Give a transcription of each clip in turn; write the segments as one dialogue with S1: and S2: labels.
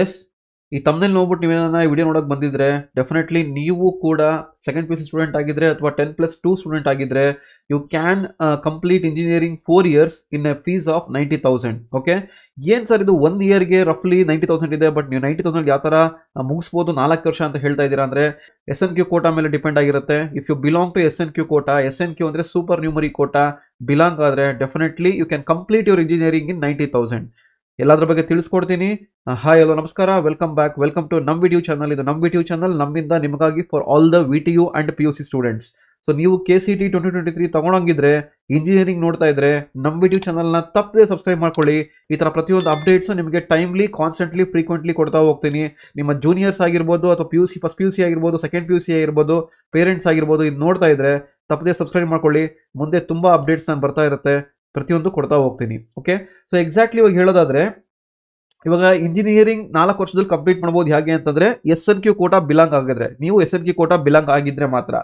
S1: S ಈ ತಮ್ಮಲ್ಲಿ ನೋಡ್ಬಿಟ್ಟು ನೀವೇನ ಈ ವಿಡಿಯೋ ನೋಡೋಕೆ ಬಂದಿದ್ರೆ ಡೆಫಿನೆಟ್ಲಿ ನೀವು ಕೂಡ ಸೆಕೆಂಡ್ ಪಿ ಸಿ ಸ್ಟೂಡೆಂಟ್ ಆಗಿದ್ರೆ ಅಥವಾ ಟೆನ್ ಪ್ಲಸ್ ಟೂ ಸ್ಟೂಡೆಂಟ್ ಆಗಿದ್ರೆ you can complete engineering four years in a fees of ninety thousand okay ಏನ್ ಸರ್ ಇದು ಒಂದು ಇಯರ್ಗೆ ರಫ್ಲಿ ನೈಂಟಿ ತೌಸಂಡ್ ಇದೆ ಬಟ್ ನೀವು ನೈಂಟಿ ತೌಸಂಡ್ ಯಾವ ಥರ ಮುಗಿಸ್ಬೋದು ನಾಲ್ಕು ವರ್ಷ ಅಂತ ಹೇಳ್ತಾ ಇದ್ದೀರಾ ಅಂದರೆ ಎಸ್ ಎನ್ ಕ್ಯೂ ಕೋಟಾ ಮೇಲೆ ಡಿಪೆಂಡ್ ಆಗಿರುತ್ತೆ if you belong to S N Q quota S N Q ಅಂದರೆ ಸೂಪರ್ ನ್ಯೂಮರಿ ಕೋಟಾ ಬಿಲಾಂಗ್ ಆದರೆ definitely you can complete your engineering in ninety thousand ಎಲ್ಲದ್ರ ಬಗ್ಗೆ ತಿಳಿಸ್ಕೊಡ್ತೀನಿ ಹಾಯ್ ಹಲೋ ನಮಸ್ಕಾರ ವೆಲ್ಕಮ್ ಬ್ಯಾಕ್ ವೆಲ್ಕಮ್ ಟು ನಮ್ಮ video channel ಇದು ನಮ್ಮ video channel ನಮ್ಮಿಂದ ನಿಮಗಾಗಿ for all the V T U and P U C students so ನೀವು K C T twenty twenty three ತೊಗೊಂಡಂಗಿದ್ರೆ ಇಂಜಿನಿಯರಿಂಗ್ ನೋಡ್ತಾ ಇದ್ರೆ ನಮ್ಮ ವಿಡಿಯೋ ಚಾನಲ್ನ ತಪ್ಪದೆ ಸಬ್ಸ್ಕ್ರೈಬ್ ಮಾಡ್ಕೊಳ್ಳಿ ಈ ಥರ ಪ್ರತಿಯೊಂದು ಅಪ್ಡೇಟ್ಸು ನಿಮಗೆ ಟೈಮ್ಲಿ ಕಾನ್ಸ್ಟೆಂಟ್ಲಿ ಫ್ರೀಕ್ವೆಂಟ್ಲಿ ಕೊಡ್ತಾ ಹೋಗ್ತೀನಿ ನಿಮ್ಮ ಜೂನಿಯರ್ಸ್ ಆಗಿರ್ಬೋದು ಅಥವಾ P U C first P U C ಆಗಿರ್ಬೋದು ಸೆಕೆಂಡ್ ಪಿ ಯು ಸಿ ಆಗಿರ್ಬೋದು ಪೇರೆಂಟ್ಸ್ ಆಗಿರ್ಬೋದು ಇದು ನೋಡ್ತಾ ಇದ್ರೆ ತಪ್ಪದೇ ಸಬ್ಸ್ಕ್ರೈಬ್ ಮಾಡ್ಕೊಳ್ಳಿ ಮುಂದೆ ತುಂಬ ಅಪ್ಡೇಟ್ಸ್ ನಾನು ಬರ್ತಾ ಇರುತ್ತೆ ಪ್ರತಿಯೊಂದು ಕೊಡ್ತಾ ಹೋಗ್ತೀನಿ ಓಕೆ ಸೊ ಎಕ್ಸಾಕ್ಟ್ಲಿ ಇವಾಗ ಹೇಳೋದಾದರೆ ಇವಾಗ ಇಂಜಿನಿಯರಿಂಗ್ ನಾಲ್ಕು ವರ್ಷದಲ್ಲಿ ಕಂಪ್ಲೀಟ್ ಮಾಡ್ಬೋದು ಹೇಗೆ ಅಂತಂದರೆ S N Q quota belong ಆಗಿದ್ರೆ ನೀವು S N Q quota belong ಆಗಿದ್ರೆ ಮಾತ್ರ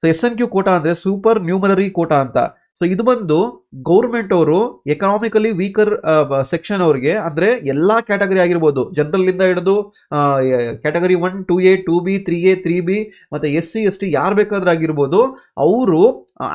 S1: so S N Q quota ಅಂದರೆ ಸೂಪರ್ ನ್ಯೂಮರರಿ ಕೋಟಾ ಅಂತ ಸೊ ಇದು ಬಂದು ಗೌರ್ಮೆಂಟ್ ಅವರು ಎಕನಾಮಿಕಲಿ ವೀಕರ್ ಸೆಕ್ಷನ್ ಅವರಿಗೆ ಅಂದರೆ ಎಲ್ಲ ಕ್ಯಾಟಗರಿ ಆಗಿರ್ಬೋದು ಇಂದ ಹಿಡಿದು category one two A two B three A three B ಮತ್ತು ಎಸ್ ಸಿ ಎಸ್ ಟಿ ಯಾರು ಬೇಕಾದ್ರೂ ಆಗಿರ್ಬೋದು ಅವರು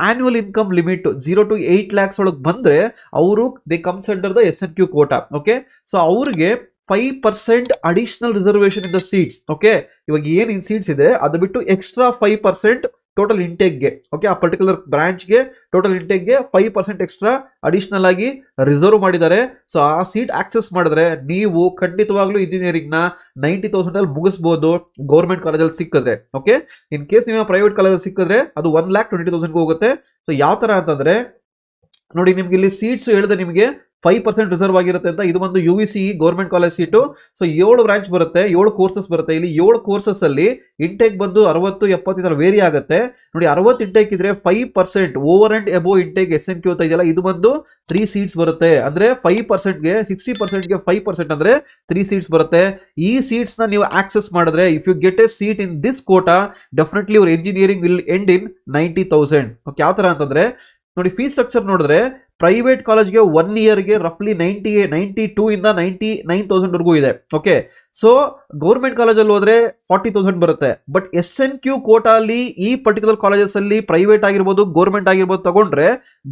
S1: annual income limit zero to eight lakhs ಒಳಗೆ ಬಂದರೆ ಅವರು they comes under the S N Q quota okay so ಅವ್ರಿಗೆ five percent additional reservation in the seats okay ಇವಾಗ ಏನು ಇನ್ ಸೀಟ್ಸ್ ಇದೆ ಅದು ಬಿಟ್ಟು ಎಕ್ಸ್ಟ್ರಾ ಫೈವ್ ಪರ್ಸೆಂಟ್ ಟೋಟಲ್ ಇಂಟೇಕ್ಗೆ ಓಕೆ ಆ ಪರ್ಟಿಕ್ಯುಲರ್ ಬ್ರಾಂಚ್ಗೆ total ಇಂಟೇಕ್ಗೆ five percent extra additional ಆಗಿ ರಿಸರ್ವ್ ಮಾಡಿದ್ದಾರೆ ಸೊ ಆ ಸೀಟ್ ಆಕ್ಸೆಸ್ ಮಾಡಿದ್ರೆ ನೀವು ಖಂಡಿತವಾಗ್ಲೂ ಇಂಜಿನಿಯರಿಂಗ್ನ ನೈಂಟಿ ತೌಸಂಡಲ್ಲಿ ಮುಗಿಸ್ಬೋದು ಗೌರ್ಮೆಂಟ್ ಕಾಲೇಜಲ್ಲಿ ಸಿಕ್ಕಿದ್ರೆ ಓಕೆ ಇನ್ ಕೇಸ್ ನೀವು ಪ್ರೈವೇಟ್ ಕಾಲೇಜಲ್ಲಿ ಸಿಕ್ಕಿದ್ರೆ ಅದು ಒನ್ ಲ್ಯಾಕ್ ಟ್ವೆಂಟಿ ತೌಸಂಡ್ ಹೋಗುತ್ತೆ ಸೊ ಯಾವ ಥರ ಅಂತಂದರೆ ನೋಡಿ ನಿಮ್ಗೆ ಇಲ್ಲಿ ಸೀಟ್ಸ್ ಹೇಳಿದೆ ನಿಮಗೆ ಫೈವ್ ಪರ್ಸೆಂಟ್ ರಿಸರ್ವ್ ಆಗಿರುತ್ತೆ ಅಂತ ಇದು ಒಂದು U V C government college seat so ಏಳು ಬ್ರಾಂಚ್ ಬರುತ್ತೆ ಏಳು ಕೋರ್ಸಸ್ ಬರುತ್ತೆ ಇಲ್ಲಿ ಏಳು ಕೋರ್ಸಸ್ ಅಲ್ಲಿ ಇಂಟೇಕ್ ಬಂದು ಅರವತ್ತು ಎಪ್ಪತ್ತು ಥರ ವೇರಿ ಆಗುತ್ತೆ ನೋಡಿ ಅರವತ್ತು ಇಂಟೇಕ್ ಇದ್ರೆ five percent over and above intake S N Q ಅಂತ ಇದೆಯಲ್ಲ ಇದು ಬಂದು ತ್ರೀ ಸೀಟ್ಸ್ ಬರುತ್ತೆ ಅಂದ್ರೆ ಫೈವ್ ಪರ್ಸೆಂಟ್ಗೆ ಸಿಕ್ಸ್ಟಿ ಪರ್ಸೆಂಟ್ಗೆ ಫೈವ್ ಪರ್ಸೆಂಟ್ ಅಂದ್ರೆ ತ್ರೀ ಸೀಟ್ಸ್ ಬರುತ್ತೆ ಈ ಸೀಟ್ಸ್ ನ ನೀವು ಆಕ್ಸೆಸ್ ಮಾಡಿದ್ರೆ if you get a seat in this quota definitely ಅವ್ರ engineering will end in ninety thousand okay ಯಾವ ತರ ಅಂತಂದ್ರೆ ನೋಡಿ ಫೀಸ್ ಸ್ಟ್ರಕ್ಚರ್ ನೋಡಿದ್ರೆ ಪ್ರೈವೇಟ್ ಕಾಲೇಜ್ಗೆ ಒನ್ ಇಯರ್ಗೆ ರಫ್ಲಿ ನೈಂಟಿ ನೈಂಟಿ ಟೂ ಇಂದ ನೈಂಟಿ ನೈನ್ ತೌಸಂಡ್ವರೆಗೂ ಇದೆ ಓಕೆ ಸೊ ಗೌರ್ಮೆಂಟ್ ಕಾಲೇಜಲ್ಲಿ ಹೋದ್ರೆ ಫಾರ್ಟಿ ತೌಸಂಡ್ ಬರುತ್ತೆ ಬಟ್ ಎಸ್ ಎನ್ ಕ್ಯೂ ಕೋಟಾಲಿ ಈ ಪರ್ಟಿಕ್ಯುಲರ್ ಕಾಲೇಜಸ್ ಅಲ್ಲಿ ಪ್ರೈವೇಟ್ ಆಗಿರ್ಬೋದು ಗೌರ್ಮೆಂಟ್ ಆಗಿರ್ಬೋದು ತಗೊಂಡ್ರೆ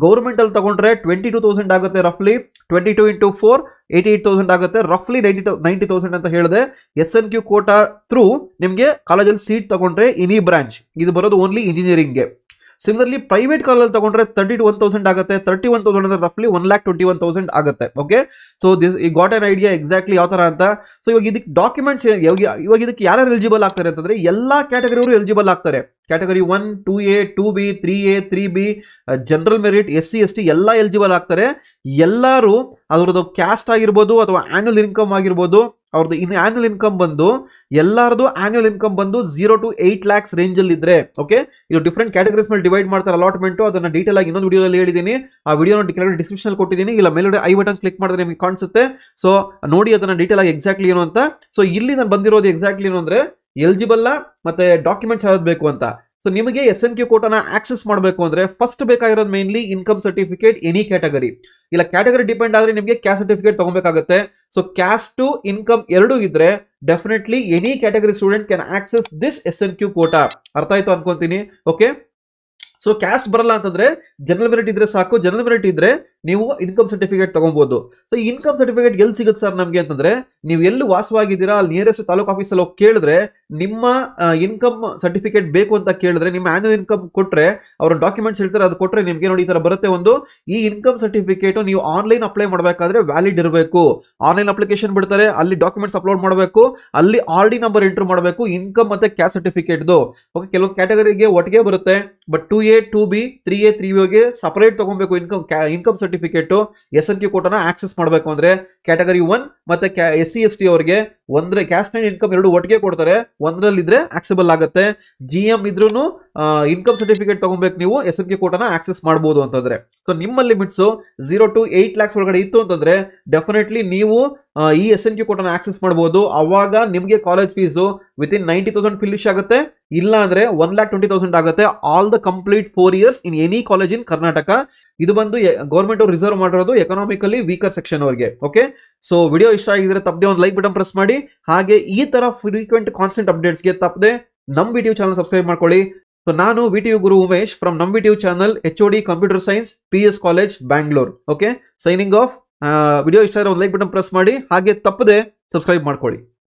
S1: ಗೌರ್ಮೆಂಟ್ ಅಲ್ಲಿ ತಗೊಂಡ್ರೆ ಟ್ವೆಂಟಿ ಟೂ ತೌಸಂಡ್ ಆಗುತ್ತೆ ರಫ್ಲಿ twenty two into four eighty eight thousand ಆಗುತ್ತೆ ರಫ್ಲಿ ನೈಂಟಿ ನೈಂಟಿ ತೌಸಂಡ್ ಅಂತ ಹೇಳಿದೆ S N Q quota through ನಿಮಗೆ ಕಾಲೇಜಲ್ಲಿ ಸೀಟ್ ತಗೊಂಡ್ರೆ ಇನಿ ಬ್ರಾಂಚ್ e ಇದು ಬರೋದು ಓನ್ಲಿ ಇಂಜಿನಿಯರಿಂಗ್ಗೆ ಸಿಮಿಲರ್ಲಿ ಪ್ರೈವೇಟ್ ಕಾಲಲ್ಲಿ ತಗೊಂಡ್ರೆ ತರ್ಟಿ ಟು ಒನ್ ತೌಸಂಡ್ ಆಗುತ್ತೆ ತರ್ಟಿ ಒನ್ ತೌಸಂಡ್ ಅಂದ್ರೆ ರಫ್ಲಿ one lakh twenty one thousand ಆಗುತ್ತೆ ಓಕೆ ಸೊ ದಿಸ್ ಈ ಗಾಟ್ ಅನ್ ಐಡಿಯಾ ಎಕ್ಸಾಕ್ಟ್ಲಿ ಯಾವ ಥರ ಅಂತ ಸೊ ಇವಾಗ ಇದಕ್ಕೆ ಡಾಕ್ಯುಮೆಂಟ್ಸ್ ಇವಾಗ ಇದಕ್ಕೆ ಯಾರು ಎಲಿಜಿಬಲ್ ಆಗ್ತಾರೆ ಅಂತಂದ್ರೆ ಎಲ್ಲ ಅವರು ಎಲಿಜಿಬಲ್ ಆಗ್ತಾರೆ category one two A two B three A three B general merit S C S T ಎಲ್ಲ ಎಲಿಜಿಬಲ್ ಆಗ್ತಾರೆ ಎಲ್ಲರೂ ಅದರದ್ದು ಕ್ಯಾಸ್ಟ್ ಆಗಿರ್ಬೋದು ಅಥವಾ ಆ್ಯನ್ಯಲ್ ಇನ್ಕಮ್ ಆಗಿರ್ಬೋದು ಅವ್ರದ್ದು ಇನ್ನು ಆನ್ಯುವಲ್ ಇನ್ಕಮ್ ಬಂದು ಎಲ್ಲಾರದು ಆನ್ಯುವಲ್ ಇನ್ಕಮ್ ಬಂದು ಜೀರೋ ಟು ಏಟ್ ಲ್ಯಾಕ್ಸ್ ರೇಂಜಲ್ಲಿ ಇದ್ರೆ ಓಕೆ ಇದು ಡಿಫ್ರೆಂಟ್ ಕ್ಯಾಟಗರೀಸ್ ಮೇಲೆ ಡಿವೈಡ್ ಮಾಡ್ತಾರೆ ಅಲಾಟ್ಮೆಂಟು ಅದನ್ನ ಡೀಟೇಲ್ ಆಗಿ ಇನ್ನೊಂದು ವಿಡಿಯೋದಲ್ಲಿ ಹೇಳಿದ್ದೀನಿ ಆ ವಿಡಿಯೋನ ಕೆಳಗಡೆ ಡಿಸ್ಕ್ರಿಪ್ಷನ್ ಕೊಟ್ಟಿದ್ದೀನಿ ಇಲ್ಲ ಮೇಲ್ಗಡೆ ಐ ಬಟನ್ ಕ್ಲಿಕ್ ಮಾಡಿದ್ರೆ ನಿಮಗೆ ಕಾಣಿಸುತ್ತೆ ಸೊ ನೋಡಿ ಅದನ್ನು ಡೀಟೇಲ್ ಆಗಿ ಎಕ್ಸಾಕ್ಟ್ಲಿ ಏನು ಅಂತ ಸೊ ಇಲ್ಲಿ ನಾನು ಬಂದಿರೋದು ಎಕ್ಸಾಕ್ಟ್ಲಿ ಏನು ಅಂದರೆ ಎಲಿಜಿಬಲ್ಲ ಮತ್ತೆ ಡಾಕ್ಯುಮೆಂಟ್ಸ್ ಯಾವ್ದು ಬೇಕು ಅಂತ ಸೊ ನಿಮಗೆ ಎಸ್ ಎನ್ ಕ್ಯೂ ಕೋಟಾನ ಆಕ್ಸೆಸ್ ಮಾಡಬೇಕು ಅಂದ್ರೆ ಫಸ್ಟ್ ಬೇಕಾಗಿರೋದು mainly income certificate any category ಇಲ್ಲ ಕ್ಯಾಟಗರಿ ಡಿಪೆಂಡ್ ಆದ್ರೆ ನಿಮಗೆ ಕ್ಯಾಸ್ಟ್ ಸರ್ಟಿಫಿಕೇಟ್ ತಗೋಬೇಕಾಗುತ್ತೆ ಸೊ ಟು ಇನ್ಕಮ್ ಎರಡು ಇದ್ರೆ definitely any category student can access this S N Q quota ಅರ್ಥ ಆಯ್ತು ಅನ್ಕೊಂತೀನಿ ಓಕೆ ಸೊ ಕ್ಯಾಸ್ಟ್ ಬರಲ್ಲ ಅಂತಂದ್ರೆ ಜನರಲ್ ಮೆರಿಟ್ ಇದ್ರೆ ಸಾಕು ಜನರಲ್ ಮೆರಿಟ್ ಇದ್ರೆ ನೀವು ಇನ್ಕಮ್ ಸರ್ಟಿಫಿಕೇಟ್ ತಗೊಬಹುದು ಸೊ ಇನ್ಕಮ್ ಸರ್ಟಿಫಿಕೇಟ್ ಎಲ್ಲಿ ಸಿಗುತ್ತೆ ಸರ್ ನಮಗೆ ಅಂತಂದ್ರೆ ನೀವು ಎಲ್ಲಿ ವಾಸವಾಗಿದ್ದೀರಾ ಅಲ್ಲಿ ನಿಯರೆಸ್ಟ್ ತಾಲೂಕು ಆಫೀಸಲ್ಲಿ ಹೋಗಿ ಕೇಳಿದ್ರೆ ನಿಮ್ಮ ಇನ್ಕಮ್ ಸರ್ಟಿಫಿಕೇಟ್ ಬೇಕು ಅಂತ ಕೇಳಿದ್ರೆ ನಿಮ್ಮ ಆನ್ಯುವಲ್ ಇನ್ಕಮ್ ಕೊಟ್ಟರೆ ಅವರ ಡಾಕ್ಯುಮೆಂಟ್ಸ್ ಹೇಳ್ತಾರೆ ಅದು ಕೊಟ್ಟರೆ ನಿಮಗೆ ನೋಡಿ ಈ ಥರ ಬರುತ್ತೆ ಒಂದು ಈ ಇನ್ಕಮ್ ಸರ್ಟಿಫಿಕೇಟು ನೀವು ಆನ್ಲೈನ್ ಅಪ್ಲೈ ಮಾಡಬೇಕಾದ್ರೆ ವ್ಯಾಲಿಡ್ ಇರಬೇಕು ಆನ್ಲೈನ್ ಅಪ್ಲಿಕೇಶನ್ ಬಿಡ್ತಾರೆ ಅಲ್ಲಿ ಡಾಕ್ಯುಮೆಂಟ್ಸ್ ಅಪ್ಲೋಡ್ ಮಾಡಬೇಕು ಅಲ್ಲಿ ಆರ್ ಡಿ ನಂಬರ್ ಎಂಟ್ರ್ ಮಾಡಬೇಕು ಇನ್ಕಮ್ ಮತ್ತು ಕ್ಯಾಶ್ ಸರ್ಟಿಫಿಕೇಟ್ದು ಓಕೆ ಕೆಲವೊಂದು ಕ್ಯಾಟಗರಿಗೆ ಒಟ್ಟಿಗೆ ಬರುತ್ತೆ but two A two B three A three separate ತೊಗೊಬೇಕು income income certificate S N Q ಕೋಟನ ಆಕ್ಸೆಸ್ ಮಾಡಬೇಕು ಅಂದರೆ ಕ್ಯಾಟಗರಿ ಒನ್ ಮತ್ತೆ ಎಸ್ ಸಿ ಎಸ್ ಟಿ ಅವರಿಗೆ ಒಂದ್ರೆ ಕ್ಯಾಸ್ಟ್ ಅಂಡ್ ಇನ್ಕಮ್ ಎರಡು ಒಟ್ಟಿಗೆ ಕೊಡ್ತಾರೆ ಒಂದರಲ್ಲಿ ಇದ್ರೆ ಆಕ್ಸೆಬಲ್ ಆಗುತ್ತೆ ಜಿ ಎಂ ಇದ್ರೂ ಇನ್ಕಮ್ ಸರ್ಟಿಫಿಕೇಟ್ ತಗೊಬೇಕು ನೀವು ಎಸ್ ಎನ್ ಕೆ ಕೋಟನ ಆಕ್ಸೆಸ್ ಮಾಡಬಹುದು ಅಂತಂದ್ರೆ ಸೊ ನಿಮ್ಮ limits zero to eight lakhs ಒಳಗಡೆ ಇತ್ತು ಅಂತಂದ್ರೆ ಡೆಫಿನೆಟ್ಲಿ ನೀವು ಈ ಎಸ್ ಎನ್ ಕ್ಯೂ ಕೋಟನ ಆಕ್ಸೆಸ್ ಮಾಡಬಹುದು ಅವಾಗ ನಿಮಗೆ college fees within ninety thousand finish ಆಗುತ್ತೆ ಇಲ್ಲ ಅಂದ್ರೆ ಒನ್ ಲ್ಯಾಕ್ ಟ್ವೆಂಟಿ ತೌಸಂಡ್ ಆಗುತ್ತೆ all the complete four years in any college in Karnataka ಇದು ಬಂದು ಗೌರ್ಮೆಂಟ್ ಅವ್ರು ರಿಸರ್ವ್ ಮಾಡಿರೋದು ಎಕನಾಮಿಕಲಿ ವೀಕರ್ ಸೆಕ್ಷನ್ ಅವರಿಗೆ ಓಕೆ ಸೊ ವಿಡಿಯೋ ಇಷ್ಟ ಆಗಿದ್ರೆ ತಪ್ಪದೆ ಒಂದು ಲೈಕ್ ಬಟನ್ ಪ್ರೆಸ್ ಮಾಡಿ ಹಾಗೆ ಈ ತರ ಫ್ರೀಕ್ವೆಂಟ್ ಕಾನ್ಸ್ಟೆಂಟ್ ಅಪ್ಡೇಟ್ಸ್ಗೆ ತಪ್ಪದೆ ನಮ್ ವಿಡಿಯೋ ಚಾನಲ್ ಸಬ್ಸ್ಕ್ರೈಬ್ ಮಾಡ್ಕೊಳ್ಳಿ ಸೊ ನಾನು ವಿಟಿಯು ಗುರು ಉಮೇಶ್ ಫ್ರಮ್ ನಮ್ VTU channel H D computer science P S college Bangalore okay signing off video ಇಷ್ಟ ಆದರೆ ಒಂದು ಲೈಕ್ ಬಟನ್ ಪ್ರೆಸ್ ಮಾಡಿ ಹಾಗೆ ತಪ್ಪದೆ ಸಬ್ಸ್ಕ್ರೈಬ್ ಮಾಡ್ಕೊಳ್ಳಿ